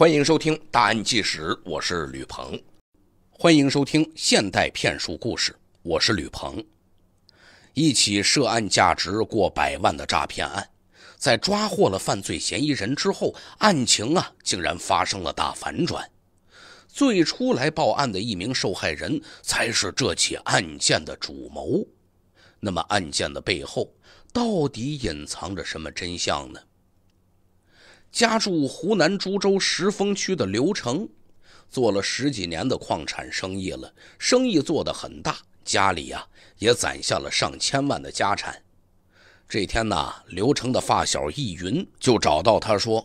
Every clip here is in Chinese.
欢迎收听《大案纪实》，我是吕鹏。欢迎收听《现代骗术故事》，我是吕鹏。一起涉案价值过百万的诈骗案，在抓获了犯罪嫌疑人之后，案情啊竟然发生了大反转。最初来报案的一名受害人才是这起案件的主谋。那么，案件的背后到底隐藏着什么真相呢？家住湖南株洲石峰区的刘成，做了十几年的矿产生意了，生意做得很大，家里呀也攒下了上千万的家产。这天呢，刘成的发小易云就找到他说：“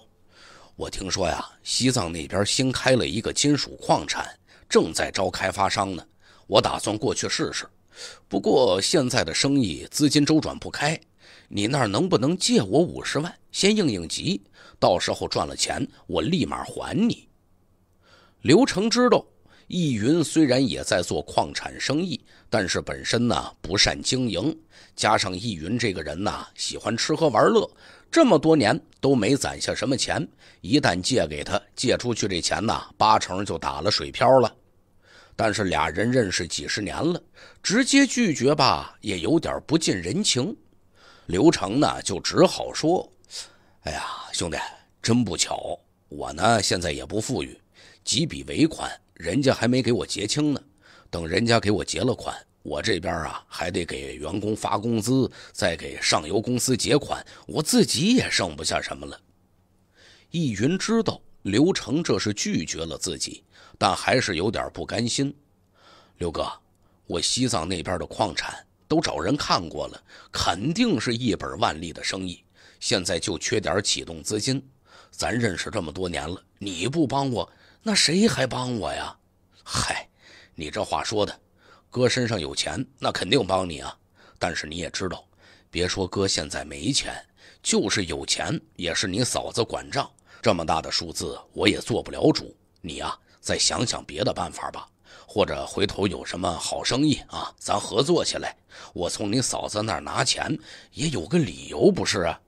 我听说呀，西藏那边新开了一个金属矿产，正在招开发商呢，我打算过去试试。不过现在的生意资金周转不开。”你那儿能不能借我五十万，先应应急？到时候赚了钱，我立马还你。刘成知道，易云虽然也在做矿产生意，但是本身呢不善经营，加上易云这个人呢喜欢吃喝玩乐，这么多年都没攒下什么钱。一旦借给他，借出去这钱呢八成就打了水漂了。但是俩人认识几十年了，直接拒绝吧，也有点不近人情。刘成呢，就只好说：“哎呀，兄弟，真不巧，我呢现在也不富裕，几笔尾款人家还没给我结清呢。等人家给我结了款，我这边啊还得给员工发工资，再给上游公司结款，我自己也剩不下什么了。”易云知道刘成这是拒绝了自己，但还是有点不甘心。“刘哥，我西藏那边的矿产。”都找人看过了，肯定是一本万利的生意。现在就缺点启动资金，咱认识这么多年了，你不帮我，那谁还帮我呀？嗨，你这话说的，哥身上有钱，那肯定帮你啊。但是你也知道，别说哥现在没钱，就是有钱，也是你嫂子管账，这么大的数字，我也做不了主。你呀，再想想别的办法吧。或者回头有什么好生意啊？咱合作起来，我从你嫂子那儿拿钱也有个理由，不是啊？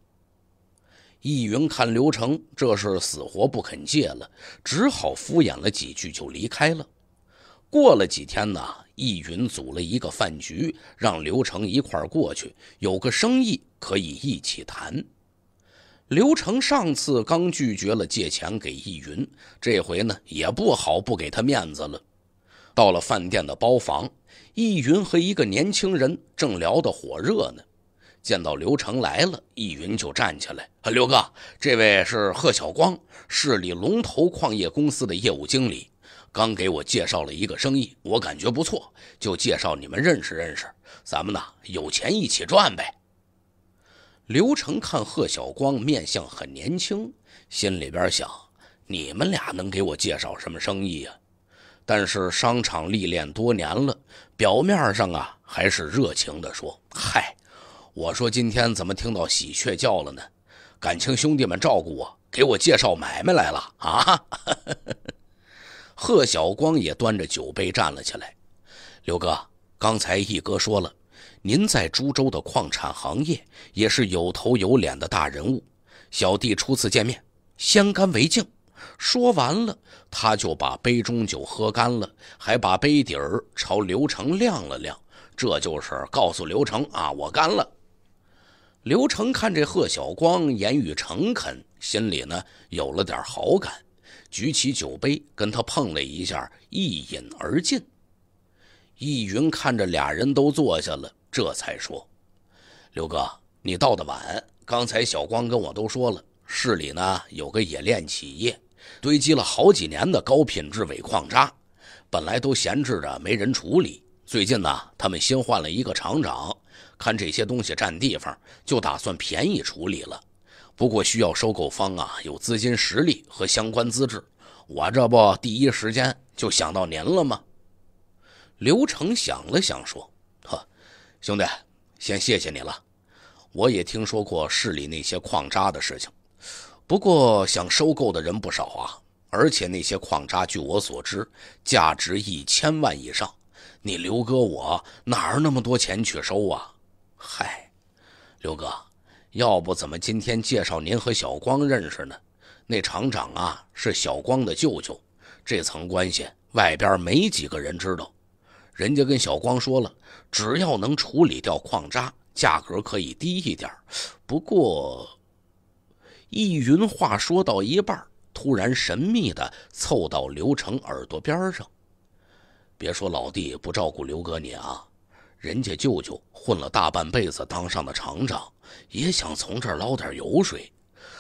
易云看刘成这事死活不肯借了，只好敷衍了几句就离开了。过了几天呢，易云组了一个饭局，让刘成一块儿过去，有个生意可以一起谈。刘成上次刚拒绝了借钱给易云，这回呢也不好不给他面子了。到了饭店的包房，易云和一个年轻人正聊得火热呢。见到刘成来了，易云就站起来：“啊，刘哥，这位是贺晓光，市里龙头矿业公司的业务经理，刚给我介绍了一个生意，我感觉不错，就介绍你们认识认识。咱们呢，有钱一起赚呗。”刘成看贺晓光面相很年轻，心里边想：你们俩能给我介绍什么生意啊？但是商场历练多年了，表面上啊还是热情的说：“嗨，我说今天怎么听到喜鹊叫了呢？感情兄弟们照顾我，给我介绍买卖来了啊！” 贺晓光也端着酒杯站了起来：“刘哥，刚才一哥说了，您在株洲的矿产行业也是有头有脸的大人物，小弟初次见面，先干为敬。”说完了，他就把杯中酒喝干了，还把杯底儿朝刘成亮了亮，这就是告诉刘成啊，我干了。刘成看这贺晓光言语诚恳，心里呢有了点好感，举起酒杯跟他碰了一下，一饮而尽。易云看着俩人都坐下了，这才说：“刘哥，你到的晚，刚才小光跟我都说了，市里呢有个冶炼企业。”堆积了好几年的高品质尾矿渣，本来都闲置着没人处理。最近呢，他们新换了一个厂长，看这些东西占地方，就打算便宜处理了。不过需要收购方啊有资金实力和相关资质。我这不第一时间就想到您了吗？刘成想了想说：“呵，兄弟，先谢谢你了。我也听说过市里那些矿渣的事情。”不过想收购的人不少啊，而且那些矿渣，据我所知，价值一千万以上。你刘哥，我哪儿那么多钱去收啊？嗨，刘哥，要不怎么今天介绍您和小光认识呢？那厂长啊是小光的舅舅，这层关系外边没几个人知道。人家跟小光说了，只要能处理掉矿渣，价格可以低一点。不过……易云话说到一半，突然神秘的凑到刘成耳朵边上：“别说老弟不照顾刘哥你啊，人家舅舅混了大半辈子，当上的厂长也想从这儿捞点油水，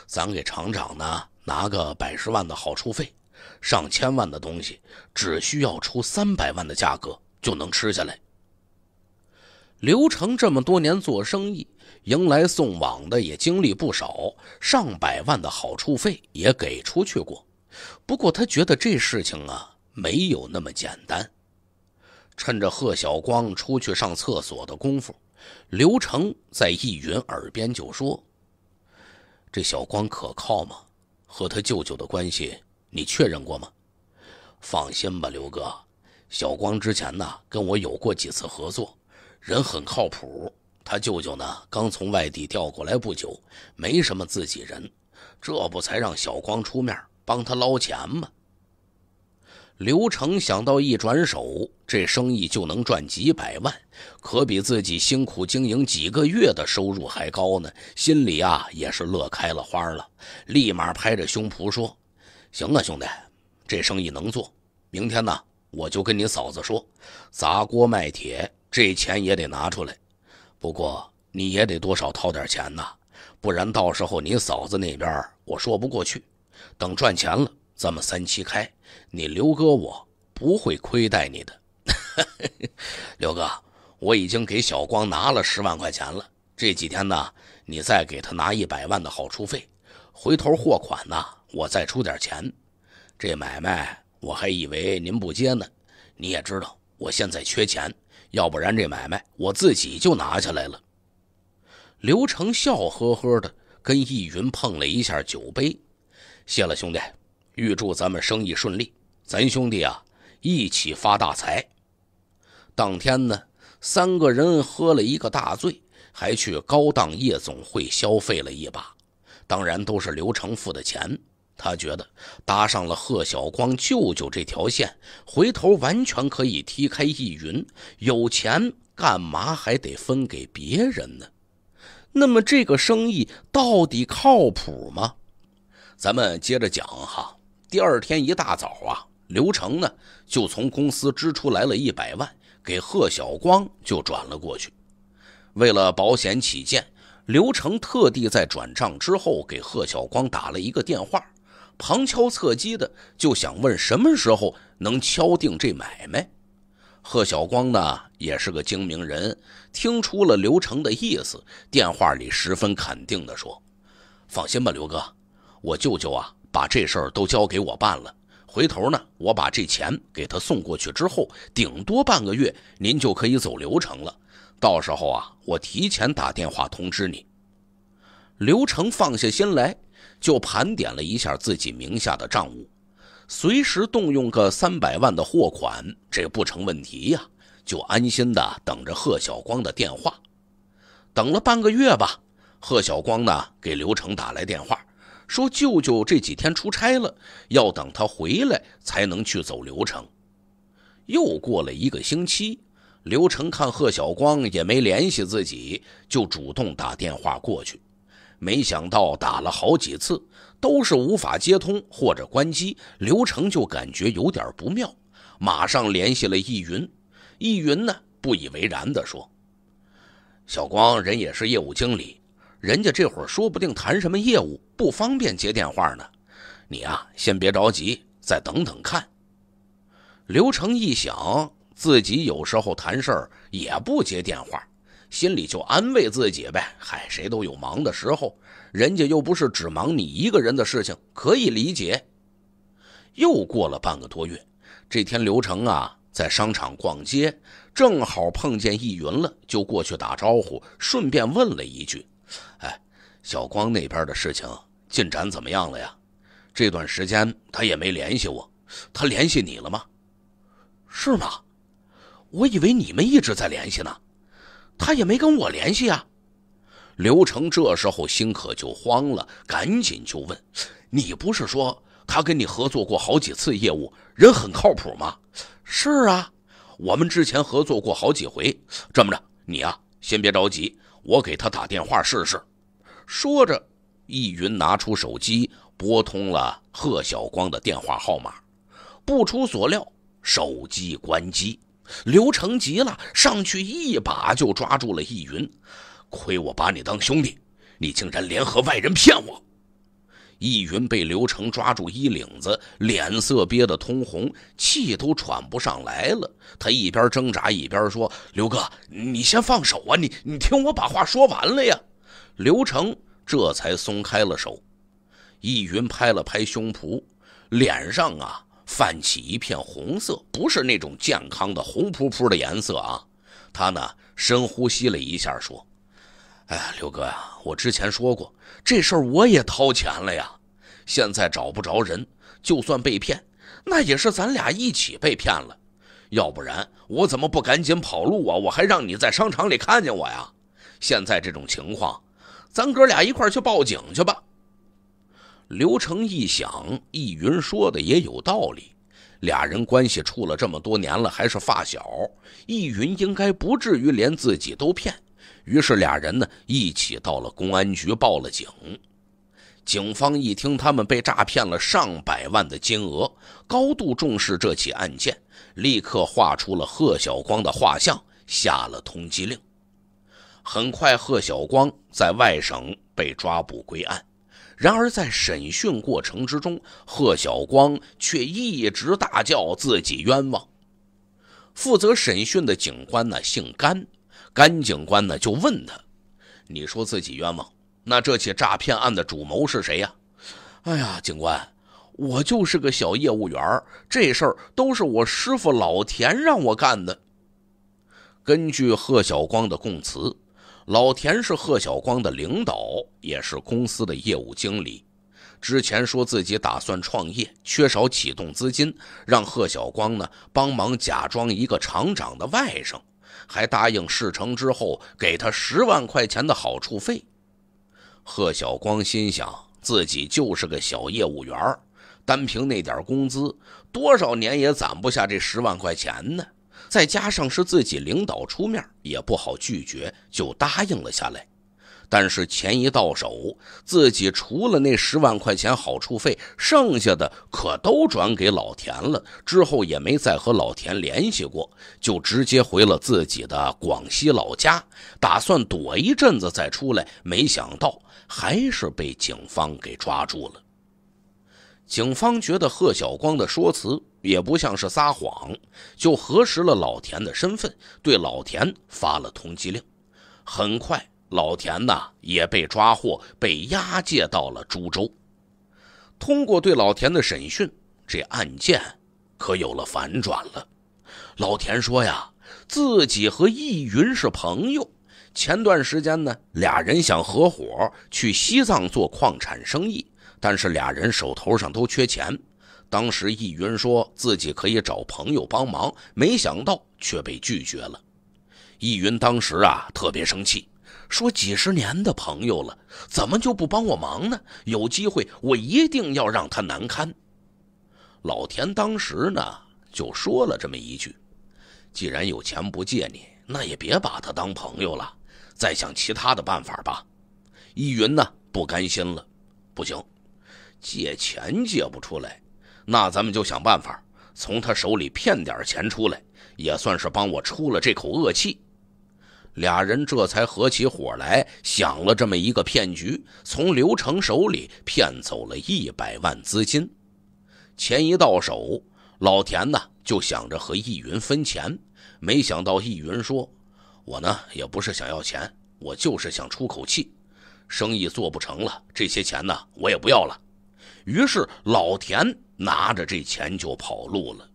咱给厂长呢拿个百十万的好处费，上千万的东西只需要出三百万的价格就能吃下来。”刘成这么多年做生意。迎来送往的也经历不少，上百万的好处费也给出去过。不过他觉得这事情啊没有那么简单。趁着贺小光出去上厕所的功夫，刘成在易云耳边就说：“这小光可靠吗？和他舅舅的关系你确认过吗？”放心吧，刘哥，小光之前呢跟我有过几次合作，人很靠谱。他舅舅呢，刚从外地调过来不久，没什么自己人，这不才让小光出面帮他捞钱吗？刘成想到一转手这生意就能赚几百万，可比自己辛苦经营几个月的收入还高呢，心里啊也是乐开了花了，立马拍着胸脯说：“行啊，兄弟，这生意能做。明天呢，我就跟你嫂子说，砸锅卖铁，这钱也得拿出来。”不过你也得多少掏点钱呐，不然到时候你嫂子那边我说不过去。等赚钱了，咱们三七开。你刘哥我不会亏待你的，刘哥，我已经给小光拿了十万块钱了。这几天呢，你再给他拿一百万的好处费。回头货款呢，我再出点钱。这买卖我还以为您不接呢，你也知道我现在缺钱。要不然这买卖我自己就拿下来了。刘成笑呵呵的跟易云碰了一下酒杯，谢了兄弟，预祝咱们生意顺利，咱兄弟啊一起发大财。当天呢，三个人喝了一个大醉，还去高档夜总会消费了一把，当然都是刘成付的钱。他觉得搭上了贺晓光舅舅这条线，回头完全可以踢开易云。有钱干嘛还得分给别人呢？那么这个生意到底靠谱吗？咱们接着讲哈。第二天一大早啊，刘成呢就从公司支出来了一百万给贺晓光就转了过去。为了保险起见，刘成特地在转账之后给贺晓光打了一个电话。旁敲侧击的就想问什么时候能敲定这买卖。贺晓光呢也是个精明人，听出了刘成的意思，电话里十分肯定的说：“放心吧，刘哥，我舅舅啊把这事儿都交给我办了。回头呢，我把这钱给他送过去之后，顶多半个月，您就可以走流程了。到时候啊，我提前打电话通知你。”刘成放下心来。就盘点了一下自己名下的账务，随时动用个三百万的货款，这不成问题呀。就安心的等着贺晓光的电话，等了半个月吧。贺晓光呢给刘成打来电话，说舅舅这几天出差了，要等他回来才能去走流程。又过了一个星期，刘成看贺晓光也没联系自己，就主动打电话过去。没想到打了好几次，都是无法接通或者关机。刘成就感觉有点不妙，马上联系了易云。易云呢，不以为然的说：“小光人也是业务经理，人家这会儿说不定谈什么业务，不方便接电话呢。你啊，先别着急，再等等看。”刘成一想，自己有时候谈事儿也不接电话。心里就安慰自己呗，嗨，谁都有忙的时候，人家又不是只忙你一个人的事情，可以理解。又过了半个多月，这天刘成啊在商场逛街，正好碰见易云了，就过去打招呼，顺便问了一句：“哎，小光那边的事情进展怎么样了呀？这段时间他也没联系我，他联系你了吗？是吗？我以为你们一直在联系呢。”他也没跟我联系啊，刘成这时候心可就慌了，赶紧就问：“你不是说他跟你合作过好几次业务，人很靠谱吗？”“是啊，我们之前合作过好几回。这么着，你啊，先别着急，我给他打电话试试。”说着，易云拿出手机拨通了贺晓光的电话号码，不出所料，手机关机。刘成急了，上去一把就抓住了易云。亏我把你当兄弟，你竟然联合外人骗我！易云被刘成抓住衣领子，脸色憋得通红，气都喘不上来了。他一边挣扎一边说：“刘哥，你先放手啊！你你听我把话说完了呀！”刘成这才松开了手。易云拍了拍胸脯，脸上啊。泛起一片红色，不是那种健康的红扑扑的颜色啊！他呢，深呼吸了一下，说：“哎，刘哥呀，我之前说过这事儿，我也掏钱了呀。现在找不着人，就算被骗，那也是咱俩一起被骗了。要不然我怎么不赶紧跑路啊？我还让你在商场里看见我呀？现在这种情况，咱哥俩一块去报警去吧。”刘成一想，易云说的也有道理，俩人关系处了这么多年了，还是发小，易云应该不至于连自己都骗。于是俩人呢一起到了公安局报了警。警方一听他们被诈骗了上百万的金额，高度重视这起案件，立刻画出了贺晓光的画像，下了通缉令。很快，贺晓光在外省被抓捕归案。然而，在审讯过程之中，贺晓光却一直大叫自己冤枉。负责审讯的警官呢，姓甘，甘警官呢就问他：“你说自己冤枉，那这起诈骗案的主谋是谁呀？”“哎呀，警官，我就是个小业务员，这事儿都是我师傅老田让我干的。”根据贺晓光的供词。老田是贺晓光的领导，也是公司的业务经理。之前说自己打算创业，缺少启动资金，让贺晓光呢帮忙假装一个厂长的外甥，还答应事成之后给他十万块钱的好处费。贺晓光心想，自己就是个小业务员，单凭那点工资，多少年也攒不下这十万块钱呢。再加上是自己领导出面，也不好拒绝，就答应了下来。但是钱一到手，自己除了那十万块钱好处费，剩下的可都转给老田了。之后也没再和老田联系过，就直接回了自己的广西老家，打算躲一阵子再出来。没想到还是被警方给抓住了。警方觉得贺晓光的说辞。也不像是撒谎，就核实了老田的身份，对老田发了通缉令。很快，老田呢也被抓获，被押解到了株洲。通过对老田的审讯，这案件可有了反转了。老田说呀，自己和易云是朋友，前段时间呢，俩人想合伙去西藏做矿产生意，但是俩人手头上都缺钱。当时易云说自己可以找朋友帮忙，没想到却被拒绝了。易云当时啊特别生气，说几十年的朋友了，怎么就不帮我忙呢？有机会我一定要让他难堪。老田当时呢就说了这么一句：“既然有钱不借你，那也别把他当朋友了，再想其他的办法吧。”易云呢不甘心了，不行，借钱借不出来。那咱们就想办法从他手里骗点钱出来，也算是帮我出了这口恶气。俩人这才合起伙来，想了这么一个骗局，从刘成手里骗走了一百万资金。钱一到手，老田呢就想着和易云分钱，没想到易云说：“我呢也不是想要钱，我就是想出口气。生意做不成了，这些钱呢我也不要了。”于是老田。拿着这钱就跑路了。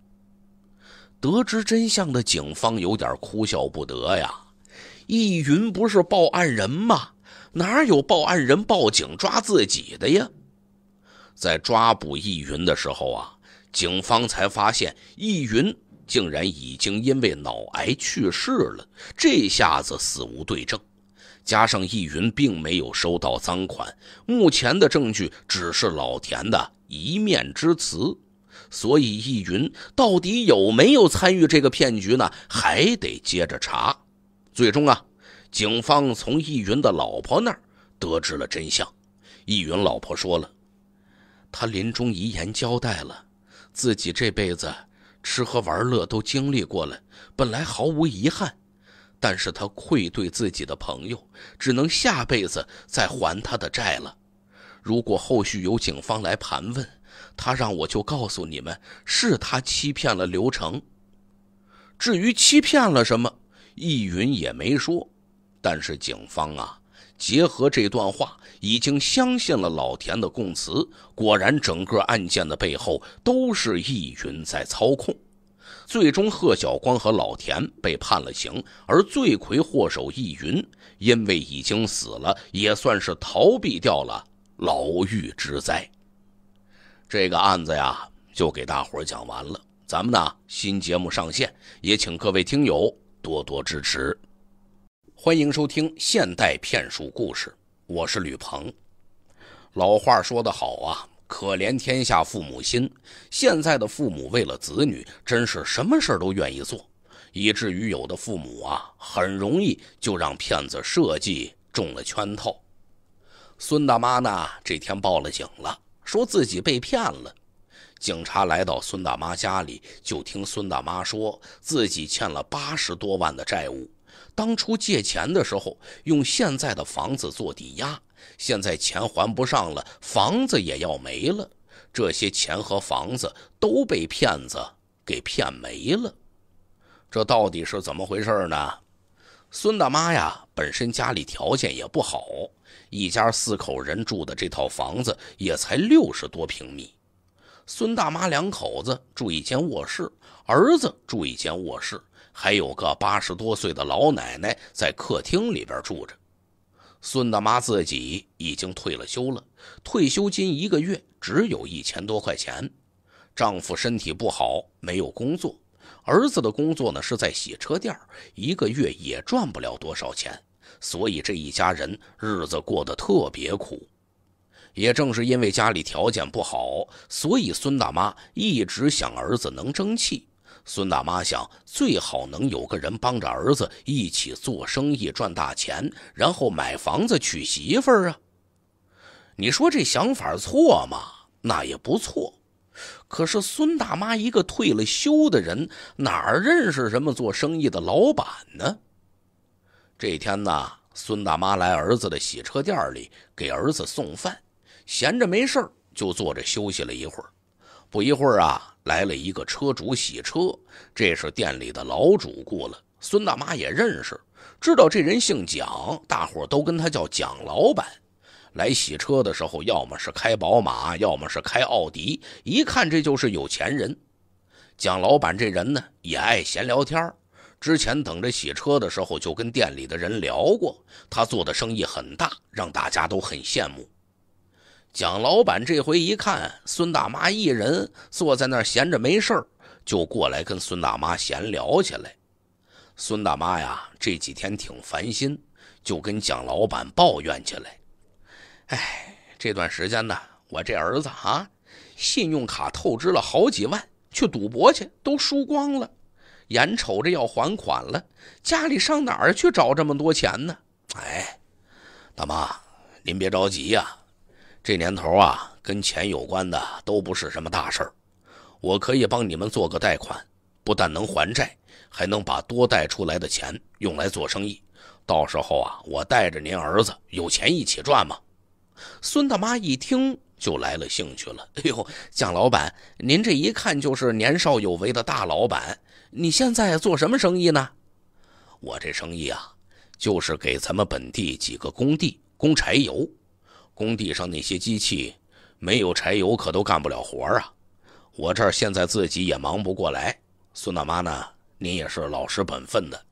得知真相的警方有点哭笑不得呀。易云不是报案人吗？哪有报案人报警抓自己的呀？在抓捕易云的时候啊，警方才发现易云竟然已经因为脑癌去世了。这下子死无对证，加上易云并没有收到赃款，目前的证据只是老田的。一面之词，所以易云到底有没有参与这个骗局呢？还得接着查。最终啊，警方从易云的老婆那儿得知了真相。易云老婆说了，他临终遗言交代了，自己这辈子吃喝玩乐都经历过了，本来毫无遗憾，但是他愧对自己的朋友，只能下辈子再还他的债了。如果后续有警方来盘问，他让我就告诉你们，是他欺骗了刘成。至于欺骗了什么，易云也没说。但是警方啊，结合这段话，已经相信了老田的供词。果然，整个案件的背后都是易云在操控。最终，贺晓光和老田被判了刑，而罪魁祸首易云因为已经死了，也算是逃避掉了。牢狱之灾，这个案子呀，就给大伙讲完了。咱们呢，新节目上线，也请各位听友多多支持。欢迎收听《现代骗术故事》，我是吕鹏。老话说得好啊，“可怜天下父母心”，现在的父母为了子女，真是什么事儿都愿意做，以至于有的父母啊，很容易就让骗子设计中了圈套。孙大妈呢？这天报了警了，说自己被骗了。警察来到孙大妈家里，就听孙大妈说自己欠了八十多万的债务。当初借钱的时候用现在的房子做抵押，现在钱还不上了，房子也要没了。这些钱和房子都被骗子给骗没了。这到底是怎么回事呢？孙大妈呀，本身家里条件也不好。一家四口人住的这套房子也才六十多平米，孙大妈两口子住一间卧室，儿子住一间卧室，还有个八十多岁的老奶奶在客厅里边住着。孙大妈自己已经退了休了，退休金一个月只有一千多块钱，丈夫身体不好，没有工作，儿子的工作呢是在洗车店，一个月也赚不了多少钱。所以这一家人日子过得特别苦，也正是因为家里条件不好，所以孙大妈一直想儿子能争气。孙大妈想，最好能有个人帮着儿子一起做生意，赚大钱，然后买房子娶媳妇儿啊。你说这想法错吗？那也不错。可是孙大妈一个退了休的人，哪儿认识什么做生意的老板呢？这天呢，孙大妈来儿子的洗车店里给儿子送饭，闲着没事儿就坐着休息了一会儿。不一会儿啊，来了一个车主洗车，这是店里的老主顾了，孙大妈也认识，知道这人姓蒋，大伙都跟他叫蒋老板。来洗车的时候，要么是开宝马，要么是开奥迪，一看这就是有钱人。蒋老板这人呢，也爱闲聊天之前等着洗车的时候，就跟店里的人聊过，他做的生意很大，让大家都很羡慕。蒋老板这回一看，孙大妈一人坐在那儿闲着没事儿，就过来跟孙大妈闲聊起来。孙大妈呀，这几天挺烦心，就跟蒋老板抱怨起来：“哎，这段时间呢，我这儿子啊，信用卡透支了好几万，去赌博去，都输光了。”眼瞅着要还款了，家里上哪儿去找这么多钱呢？哎，大妈，您别着急呀，这年头啊，跟钱有关的都不是什么大事儿。我可以帮你们做个贷款，不但能还债，还能把多贷出来的钱用来做生意。到时候啊，我带着您儿子有钱一起赚嘛。孙大妈一听就来了兴趣了，哎呦，蒋老板，您这一看就是年少有为的大老板。你现在做什么生意呢？我这生意啊，就是给咱们本地几个工地供柴油。工地上那些机器没有柴油，可都干不了活啊。我这儿现在自己也忙不过来。孙大妈呢，您也是老实本分的，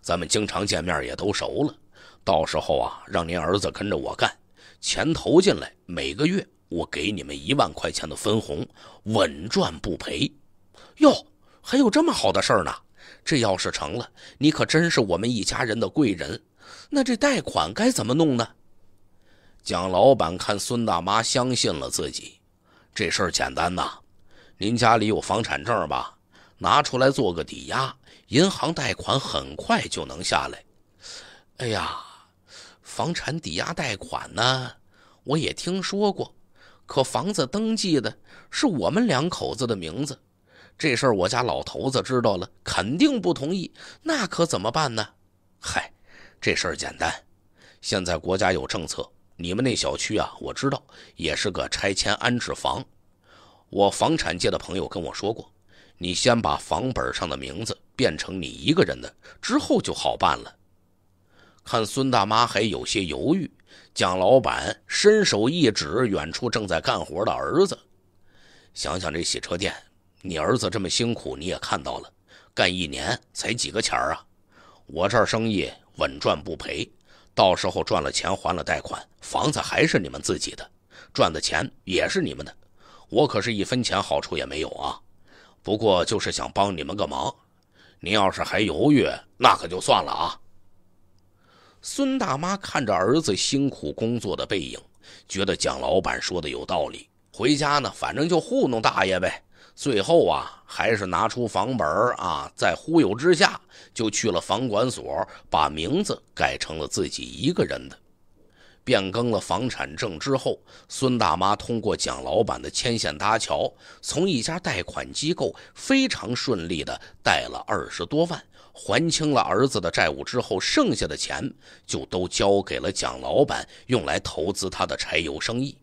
咱们经常见面也都熟了。到时候啊，让您儿子跟着我干，钱投进来，每个月我给你们一万块钱的分红，稳赚不赔。哟。还有这么好的事儿呢！这要是成了，你可真是我们一家人的贵人。那这贷款该怎么弄呢？蒋老板看孙大妈相信了自己，这事儿简单呐。您家里有房产证吧？拿出来做个抵押，银行贷款很快就能下来。哎呀，房产抵押贷款呢？我也听说过，可房子登记的是我们两口子的名字。这事儿我家老头子知道了，肯定不同意。那可怎么办呢？嗨，这事儿简单。现在国家有政策，你们那小区啊，我知道也是个拆迁安置房。我房产界的朋友跟我说过，你先把房本上的名字变成你一个人的，之后就好办了。看孙大妈还有些犹豫，蒋老板伸手一指远处正在干活的儿子，想想这洗车店。你儿子这么辛苦，你也看到了，干一年才几个钱儿啊！我这儿生意稳赚不赔，到时候赚了钱还了贷款，房子还是你们自己的，赚的钱也是你们的，我可是一分钱好处也没有啊！不过就是想帮你们个忙，您要是还犹豫，那可就算了啊。孙大妈看着儿子辛苦工作的背影，觉得蒋老板说的有道理，回家呢，反正就糊弄大爷呗。最后啊，还是拿出房本啊，在忽悠之下，就去了房管所，把名字改成了自己一个人的，变更了房产证之后，孙大妈通过蒋老板的牵线搭桥，从一家贷款机构非常顺利的贷了二十多万，还清了儿子的债务之后，剩下的钱就都交给了蒋老板，用来投资他的柴油生意。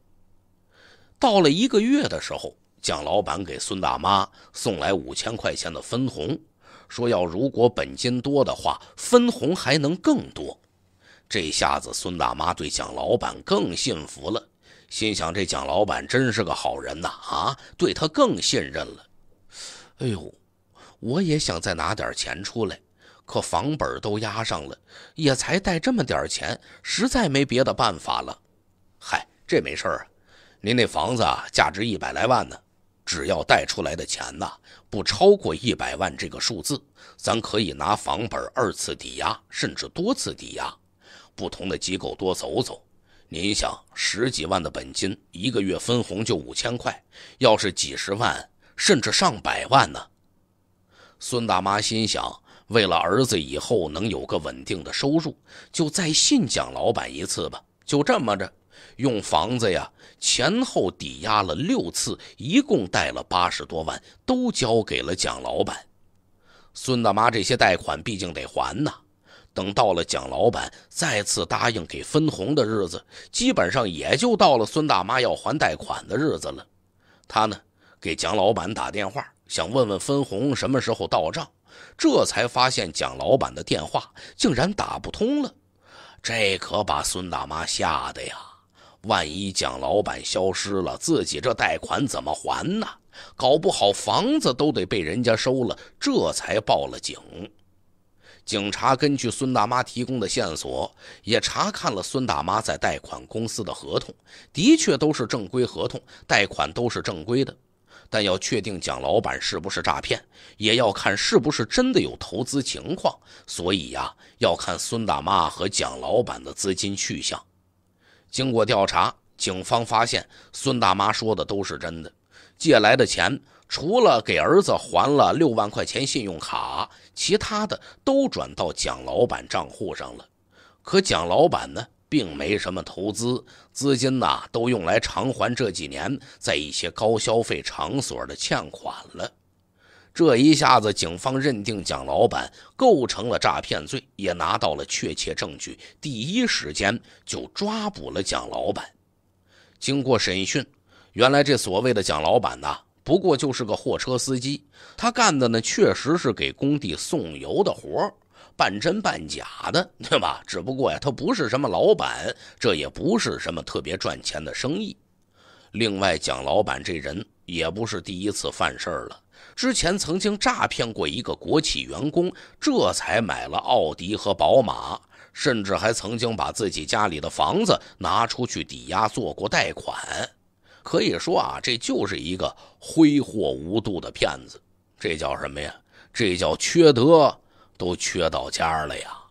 到了一个月的时候。蒋老板给孙大妈送来五千块钱的分红，说要如果本金多的话，分红还能更多。这下子孙大妈对蒋老板更信服了，心想这蒋老板真是个好人呐！啊，对他更信任了。哎呦，我也想再拿点钱出来，可房本都押上了，也才带这么点钱，实在没别的办法了。嗨，这没事啊，您那房子价值一百来万呢。只要贷出来的钱呐，不超过一百万这个数字，咱可以拿房本二次抵押，甚至多次抵押。不同的机构多走走。您想，十几万的本金，一个月分红就五千块，要是几十万，甚至上百万呢？孙大妈心想，为了儿子以后能有个稳定的收入，就再信蒋老板一次吧。就这么着。用房子呀，前后抵押了六次，一共贷了八十多万，都交给了蒋老板。孙大妈这些贷款毕竟得还呐，等到了蒋老板再次答应给分红的日子，基本上也就到了孙大妈要还贷款的日子了。她呢，给蒋老板打电话，想问问分红什么时候到账，这才发现蒋老板的电话竟然打不通了。这可把孙大妈吓得呀！万一蒋老板消失了，自己这贷款怎么还呢？搞不好房子都得被人家收了，这才报了警。警察根据孙大妈提供的线索，也查看了孙大妈在贷款公司的合同，的确都是正规合同，贷款都是正规的。但要确定蒋老板是不是诈骗，也要看是不是真的有投资情况。所以呀，要看孙大妈和蒋老板的资金去向。经过调查，警方发现孙大妈说的都是真的。借来的钱，除了给儿子还了六万块钱信用卡，其他的都转到蒋老板账户上了。可蒋老板呢，并没什么投资，资金呐，都用来偿还这几年在一些高消费场所的欠款了。这一下子，警方认定蒋老板构成了诈骗罪，也拿到了确切证据，第一时间就抓捕了蒋老板。经过审讯，原来这所谓的蒋老板呢，不过就是个货车司机，他干的呢确实是给工地送油的活半真半假的，对吧？只不过呀，他不是什么老板，这也不是什么特别赚钱的生意。另外，蒋老板这人也不是第一次犯事儿了。之前曾经诈骗过一个国企员工，这才买了奥迪和宝马，甚至还曾经把自己家里的房子拿出去抵押做过贷款。可以说啊，这就是一个挥霍无度的骗子，这叫什么呀？这叫缺德，都缺到家了呀！